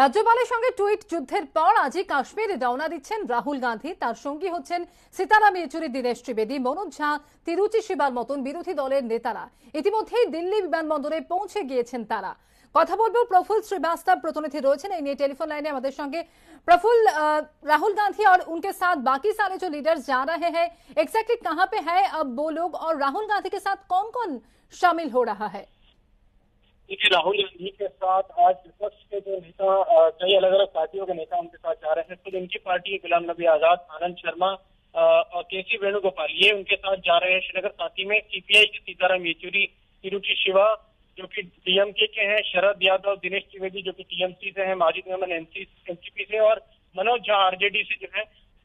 রাজ্যপালের সঙ্গে টুইট যুদ্ধের পর আজই কাশ্মীরে রওনা দিচ্ছেন রাহুল গান্ধী তার সঙ্গী হচ্ছেন সীতারাম ইয়েচুরি দীনেশ ত্রিবেদী মনোজ ঝা তিরুচি শিবার মতন বিরোধী দলের নেতারা ইতিমধ্যেই দিল্লি বিমানবন্দরে পৌঁছে গিয়েছেন তারা কথা বলবো প্রফুল শ্রীবাস্তব প্রতিনিধি রয়েছেন এই নিয়ে টেলিফোন লাইনে আমাদের সঙ্গে প্রফুল রাহুল গান্ধী আর উনকে সাথ বাকি সারে যে लीडर्स যা রে হ্যাঁ एग्जैक्टली कहां পে হ্যাঁ अब वो लोग और राहुल गांधी के साथ कौन-कौन शामिल क्योंकि राहुल गांधी के साथ आज विपक्ष के जो नेता कई अलग अलग पार्टियों के नेता उनके साथ जा रहे हैं खुद तो उनकी पार्टी गुलाम नबी आजाद आनंद शर्मा और के सी वेणुगोपाल ये उनके साथ जा रहे हैं श्रीनगर साथी में सीपीआई के सीताराम येचुरी तिरुचि शिवा जो कि डीएमके के हैं शरद यादव दिनेश त्रिवेदी जो कि टीएमसी से हैं माजिद मेमन एनसीपी से और मनोज झा आरजेडी से जो है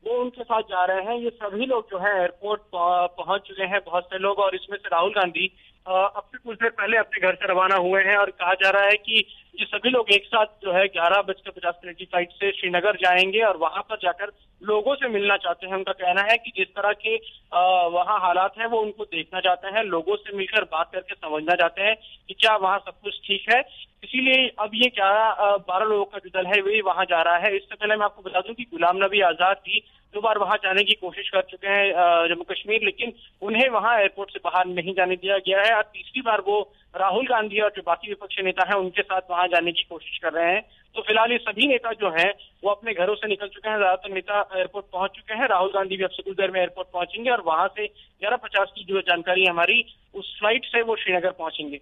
वो उनके साथ जा रहे हैं ये सभी लोग जो है एयरपोर्ट पहुंच चुके हैं बहुत से लोग और इसमें से राहुल गांधी अब से कुछ देर पहले अपने घर से रवाना हुए हैं और कहा जा रहा है कि ये सभी लोग एक साथ जो है ग्यारह बजकर पचास मिनट की फ्लाइट से श्रीनगर जाएंगे और वहां पर जाकर लोगों से मिलना चाहते हैं उनका कहना है कि जिस तरह के वहाँ हालात हैं वो उनको देखना चाहते हैं लोगों से मिलकर बात करके समझना चाहते हैं कि क्या वहाँ सब कुछ ठीक है इसीलिए अब ये ग्यारह बारह लोगों का जो दल है वही वहाँ जा रहा है इससे पहले मैं आपको बता दूं कि गुलाम नबी आजाद भी दो बार वहां जाने की कोशिश कर चुके हैं जम्मू कश्मीर लेकिन उन्हें वहां एयरपोर्ट से बाहर नहीं जाने दिया गया है और तीसरी बार वो राहुल गांधी और जो बाकी विपक्षी नेता हैं उनके साथ वहां जाने की कोशिश कर रहे हैं तो फिलहाल ये सभी नेता जो हैं वो अपने घरों से निकल चुके हैं ज्यादातर नेता एयरपोर्ट पहुंच चुके हैं राहुल गांधी भी अब से कुछ देर में एयरपोर्ट पहुंचेंगे और वहां से ग्यारह पचास की जो जानकारी हमारी उस फ्लाइट से वो श्रीनगर पहुंचेंगे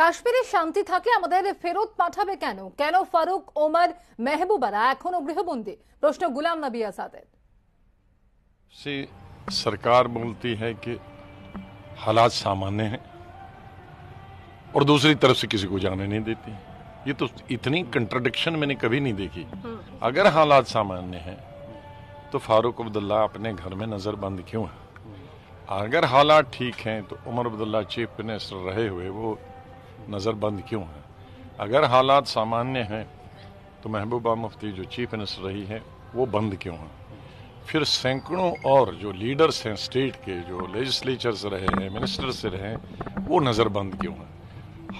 কাশ্মীরে शांति থাকলে আমাদের ফেরত क्यों কেন কেন ফারুক ওমর মেহবুবারা এখনো গৃহবন্দী প্রশ্ন গুলাম নবী सरकार बोलती है कि हालात सामान्य हैं और दूसरी तरफ से किसी को जाने नहीं देती ये तो इतनी कंट्रडिक्शन मैंने कभी नहीं देखी अगर हालात सामान्य हैं तो फारूक अब्दुल्ला अपने घर में नज़र बंद क्यों है अगर हालात ठीक हैं तो उमर अब्दुल्ला चीफ मिनिस्टर रहे हुए वो नज़रबंद क्यों है अगर हालात सामान्य हैं तो महबूबा मुफ्ती जो चीफ मिनिस्टर रही है वो बंद क्यों हैं फिर सैकड़ों और जो लीडर्स हैं स्टेट के जो लेजिस्लेचर्स रहे हैं मिनिस्टर से रहे हैं वो नज़रबंद क्यों हैं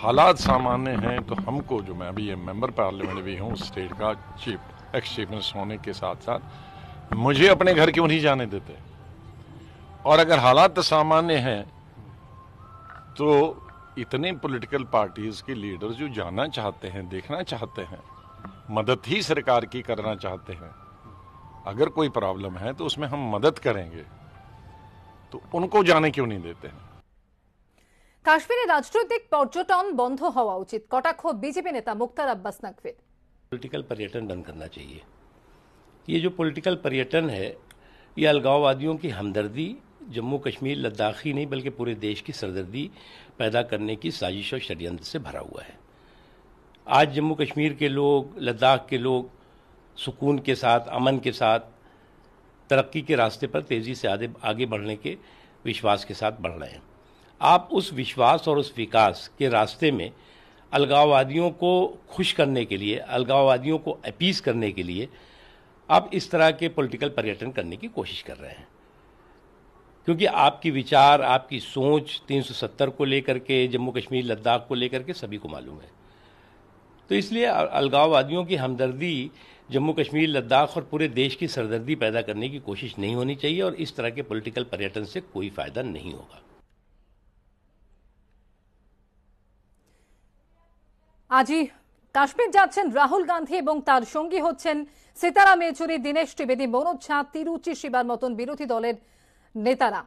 हालात सामान्य हैं तो हमको जो मैं अभी ये मेंबर पार्लियामेंट भी हूँ स्टेट का चीफ एक्स चीफ मिनिस्टर होने के साथ साथ मुझे अपने घर क्यों नहीं जाने देते और अगर हालात सामान्य हैं तो इतने पॉलिटिकल पार्टीज के लीडर जो जाना चाहते हैं देखना चाहते हैं मदद ही सरकार की करना चाहते हैं अगर कोई प्रॉब्लम है तो उसमें हम मदद करेंगे तो उनको जाने क्यों नहीं देते हैं কাশ্মীরে রাজনৈতিক পর্যটন বন্ধ হওয়া উচিত কটাক্ষ বিজেপি নেতা মুক্তার আব্বাস নকভির पॉलिटिकल पर्यटन बंद करना चाहिए ये जो पॉलिटिकल पर्यटन है ये अलगाववादियों की हमदर्दी जम्मू कश्मीर लद्दाख ही नहीं बल्कि पूरे देश की सरदर्दी पैदा करने की साजिश और षडयंत्र से भरा हुआ है आज जम्मू कश्मीर के लोग लद्दाख के लोग सुकून के साथ अमन के साथ तरक्की के रास्ते पर तेज़ी से आगे आगे बढ़ने के विश्वास के साथ बढ़ रहे हैं आप उस विश्वास और उस विकास के रास्ते में अलगाववादियों को खुश करने के लिए अलगाववादियों को अपीस करने के लिए आप इस तरह के पॉलिटिकल पर्यटन करने की कोशिश कर रहे हैं क्योंकि आपकी विचार आपकी सोच 370 को लेकर के जम्मू कश्मीर लद्दाख को लेकर के सभी को मालूम है तो इसलिए अलगाववादियों की हमदर्दी जम्मू कश्मीर लद्दाख और पूरे देश की सरदर्दी पैदा करने की कोशिश नहीं होनी चाहिए और इस तरह के पॉलिटिकल पर्यटन से कोई फायदा नहीं होगा ही কাশ্মীর যাচ্ছেন রাহুল গান্ধী এবং তার সঙ্গী হচ্ছেন সীতারাম ইয়েচুরি দীনেশ ত্রিবেদী মনোজ ঝা তিরুচি শিবার মতন বিরোধী দলের নেতারা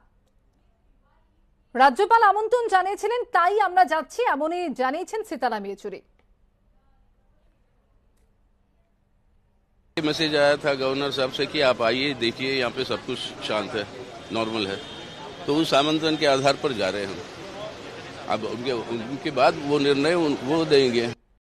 রাজ্যপাল আমন্ত্রণ জানিয়েছিলেন তাই আমরা যাচ্ছি এমনই জানিয়েছেন সীতারাম ইয়েচুরি मैसेज आया था गवर्नर साहब से कि आप आइए देखिए यहाँ पे सब कुछ शांत है नॉर्मल है तो उस आमंत्रण के आधार पर जा रहे हैं हम अब उनके उनके बाद वो निर्णय वो देंगे